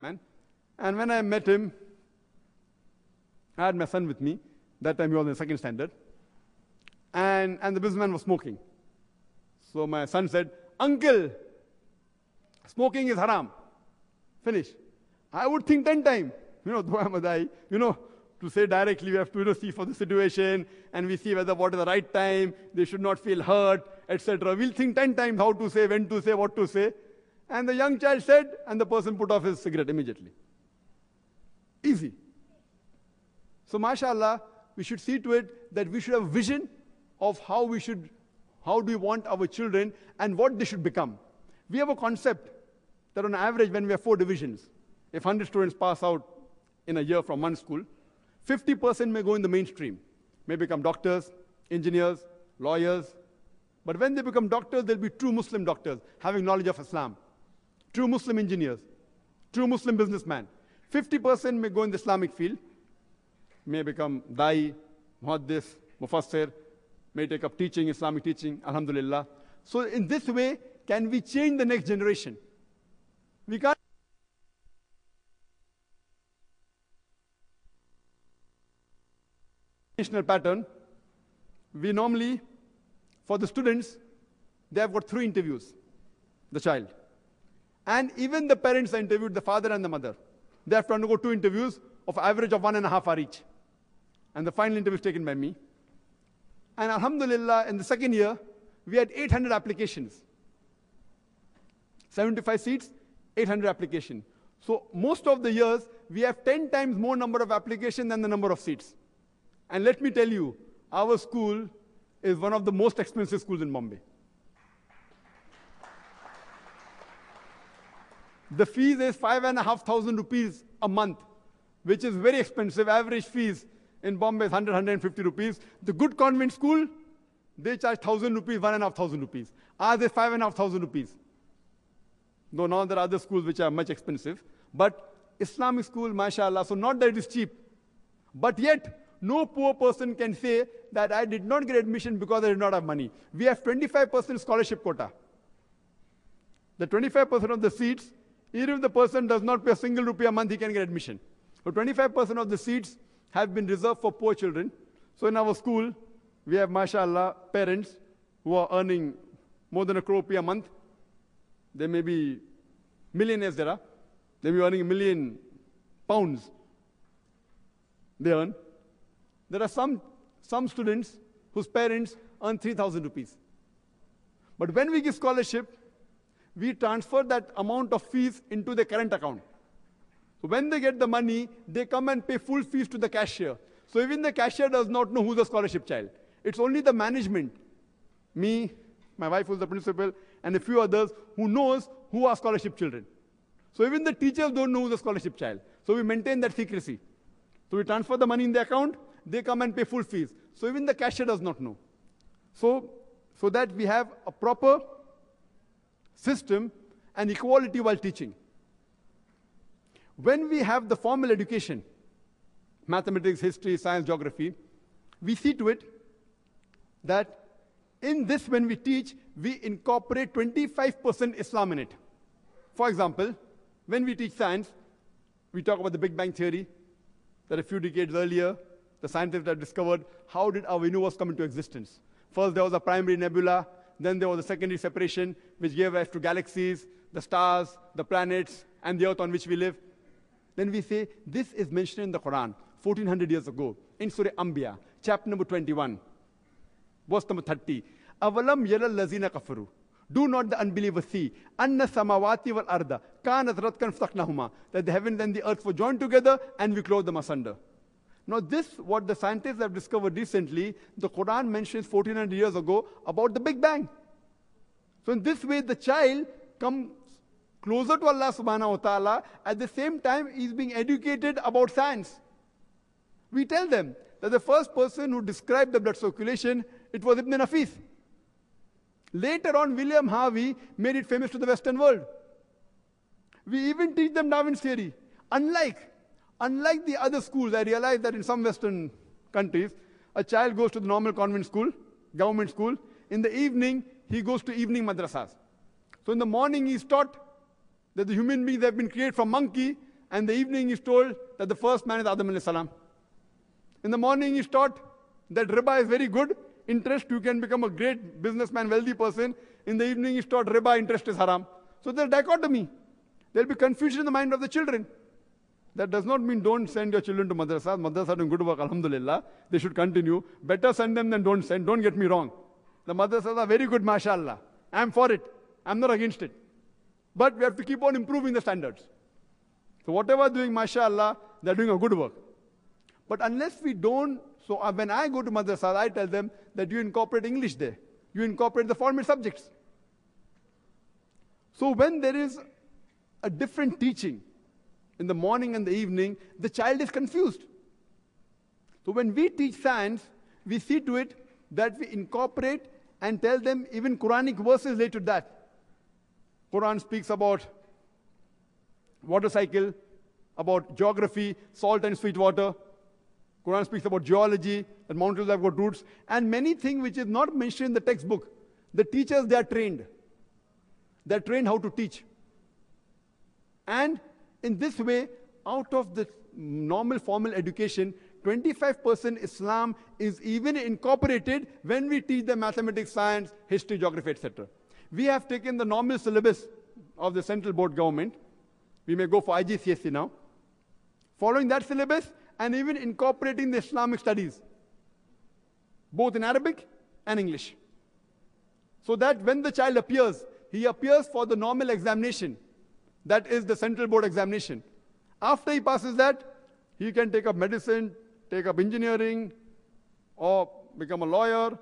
Man. And when I met him, I had my son with me. That time he was in second standard. And, and the businessman was smoking. So my son said, Uncle, smoking is haram. Finish. I would think 10 times, you know, though I'm a you know, to say directly, we have to you know, see for the situation and we see whether what is the right time, they should not feel hurt, etc. We'll think 10 times how to say, when to say, what to say. And the young child said, and the person put off his cigarette immediately. Easy. So, mashallah, we should see to it that we should have vision of how we should, how do we want our children and what they should become. We have a concept that on average, when we have four divisions, if 100 students pass out in a year from one school, 50% may go in the mainstream, may become doctors, engineers, lawyers. But when they become doctors, they'll be true Muslim doctors, having knowledge of Islam true Muslim engineers, true Muslim businessmen. 50% may go in the Islamic field, may become Dai, Muhaddis, Mufassir, may take up teaching, Islamic teaching, Alhamdulillah. So in this way, can we change the next generation? We can't pattern, we normally, for the students, they have got three interviews, the child. And even the parents are interviewed, the father and the mother. They have to undergo two interviews of average of one and a half hour each. And the final interview is taken by me. And Alhamdulillah, in the second year, we had 800 applications. 75 seats, 800 application. So most of the years, we have 10 times more number of applications than the number of seats. And let me tell you, our school is one of the most expensive schools in Bombay. The fees is five and a half thousand rupees a month, which is very expensive. Average fees in Bombay is 100, 150 rupees. The good convent school, they charge thousand rupees, one and a half thousand rupees. Ours is five and a half thousand rupees. Though now there are other schools which are much expensive. But Islamic school, mashallah, so not that it is cheap. But yet, no poor person can say that I did not get admission because I did not have money. We have 25% scholarship quota. The 25% of the seats even if the person does not pay a single rupee a month, he can get admission. So, 25% of the seats have been reserved for poor children. So in our school, we have, mashallah, parents who are earning more than a crore rupee a month. They may be millionaires there are. They may be earning a million pounds they earn. There are some, some students whose parents earn 3,000 rupees. But when we give scholarship, we transfer that amount of fees into the current account. So when they get the money, they come and pay full fees to the cashier. So even the cashier does not know who's the scholarship child. It's only the management, me, my wife who's the principal, and a few others who knows who are scholarship children. So even the teachers don't know who's the scholarship child. So we maintain that secrecy. So we transfer the money in the account, they come and pay full fees. So even the cashier does not know. So, so that we have a proper system and equality while teaching. When we have the formal education, mathematics, history, science, geography, we see to it that in this, when we teach, we incorporate 25% Islam in it. For example, when we teach science, we talk about the Big Bang Theory, that a few decades earlier, the scientists had discovered how did our universe come into existence. First, there was a primary nebula, then there was a secondary separation, which gave us to galaxies, the stars, the planets, and the earth on which we live. Then we say, this is mentioned in the Quran 1400 years ago in Surah Ambiya, chapter number 21, verse number 30. Avalam yaral lazina kafaru. Do not the unbelievers see. Anna samawati wal arda. Kanat ratkan ftaknahuma. That the heavens and the earth were joined together and we clothed them asunder. Now this, what the scientists have discovered recently, the Quran mentions 1400 years ago about the Big Bang. So in this way, the child comes closer to Allah subhanahu wa ta'ala. At the same time, is being educated about science. We tell them that the first person who described the blood circulation, it was Ibn Nafis. Later on, William Harvey made it famous to the Western world. We even teach them Darwin's theory. Unlike Unlike the other schools, I realize that in some Western countries, a child goes to the normal convent school, government school. In the evening, he goes to evening madrasas. So in the morning, he's taught that the human beings have been created from monkey, and the evening he's told that the first man is Adam alayhi salam. In the morning, he's taught that riba is very good, interest, you can become a great businessman, wealthy person. In the evening, he's taught riba, interest is haram. So there's dichotomy. There'll be confusion in the mind of the children. That does not mean don't send your children to madrasas. Madrasas doing good work, alhamdulillah. They should continue. Better send them than don't send. Don't get me wrong. The madrasas are very good, mashallah. I'm for it. I'm not against it. But we have to keep on improving the standards. So whatever doing, mashallah, they're doing a good work. But unless we don't, so uh, when I go to madrasas, I tell them that you incorporate English there. You incorporate the formal subjects. So when there is a different teaching, in the morning and the evening, the child is confused. So when we teach science, we see to it that we incorporate and tell them even Quranic verses related to that. Quran speaks about water cycle, about geography, salt and sweet water. Quran speaks about geology, that mountains have got roots, and many things which is not mentioned in the textbook. The teachers, they are trained. They're trained how to teach. And in this way, out of the normal formal education, 25% Islam is even incorporated when we teach the mathematics, science, history, geography, etc. We have taken the normal syllabus of the central board government. We may go for IGCSE now. Following that syllabus and even incorporating the Islamic studies, both in Arabic and English. So that when the child appears, he appears for the normal examination that is the central board examination. After he passes that, he can take up medicine, take up engineering, or become a lawyer,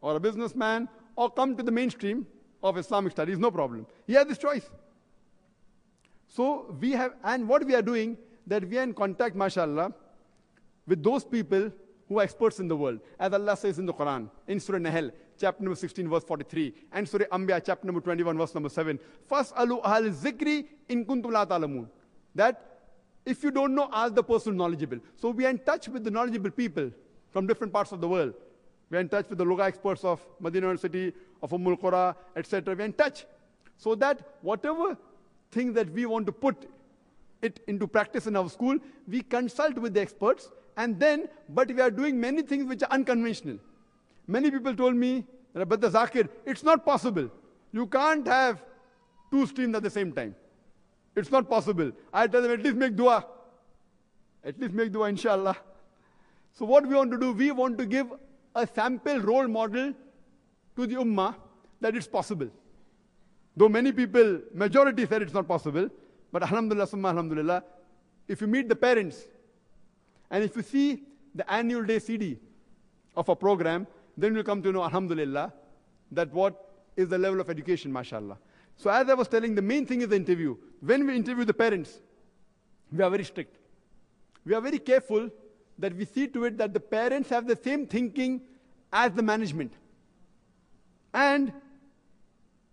or a businessman, or come to the mainstream of Islamic studies, no problem. He has this choice. So we have, and what we are doing, that we are in contact, mashallah, with those people who are experts in the world. As Allah says in the Quran, in Surah Nahl, chapter number 16, verse 43, and Surah Ambiya, chapter number 21, verse number 7. First, alu al zikri in kuntum la That if you don't know, ask the person knowledgeable. So we are in touch with the knowledgeable people from different parts of the world. We are in touch with the Loga experts of Madinah University, of Ummul Qura, etc. We are in touch. So that whatever thing that we want to put it into practice in our school. We consult with the experts, and then, but we are doing many things which are unconventional. Many people told me, Rabada Zakir, it's not possible. You can't have two streams at the same time. It's not possible. I tell them, at least make dua. At least make dua, inshallah. So, what we want to do, we want to give a sample role model to the ummah that it's possible. Though many people, majority said it's not possible, but alhamdulillah, summa alhamdulillah, if you meet the parents and if you see the annual day CD of a program, then you'll come to know, alhamdulillah, that what is the level of education, mashallah. So as I was telling, the main thing is the interview. When we interview the parents, we are very strict. We are very careful that we see to it that the parents have the same thinking as the management. And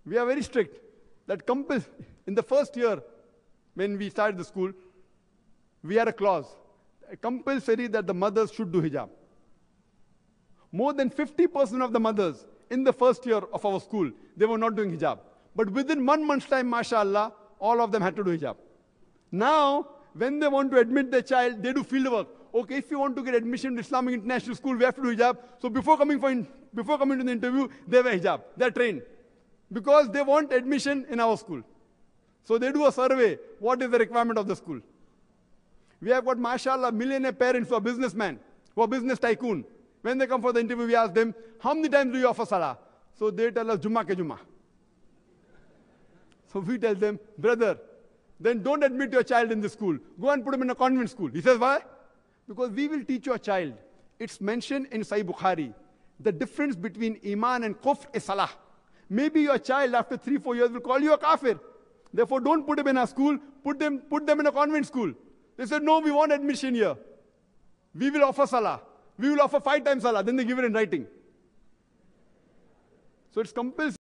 we are very strict that compass in the first year when we started the school, we had a clause, a compulsory that the mothers should do hijab. More than 50% of the mothers in the first year of our school, they were not doing hijab. But within one month's time, mashallah, all of them had to do hijab. Now, when they want to admit their child, they do field work. Okay, if you want to get admission to Islamic International School, we have to do hijab. So before coming for in, before coming to the interview, they wear hijab. They're trained. Because they want admission in our school. So they do a survey. What is the requirement of the school? We have got, mashallah, millionaire parents who are businessmen, who are business tycoon. When they come for the interview, we ask them, how many times do you offer salah? So they tell us, "Juma ke Jummah. So we tell them, brother, then don't admit your child in the school. Go and put him in a convent school. He says, why? Because we will teach your child. It's mentioned in Sahih Bukhari. The difference between Iman and Kufr is Salah. Maybe your child after three, four years will call you a kafir. Therefore, don't put them in our school. Put them, put them in a convent school. They said, no, we want admission here. We will offer salah. We will offer five times salah. Then they give it in writing. So it's compulsory.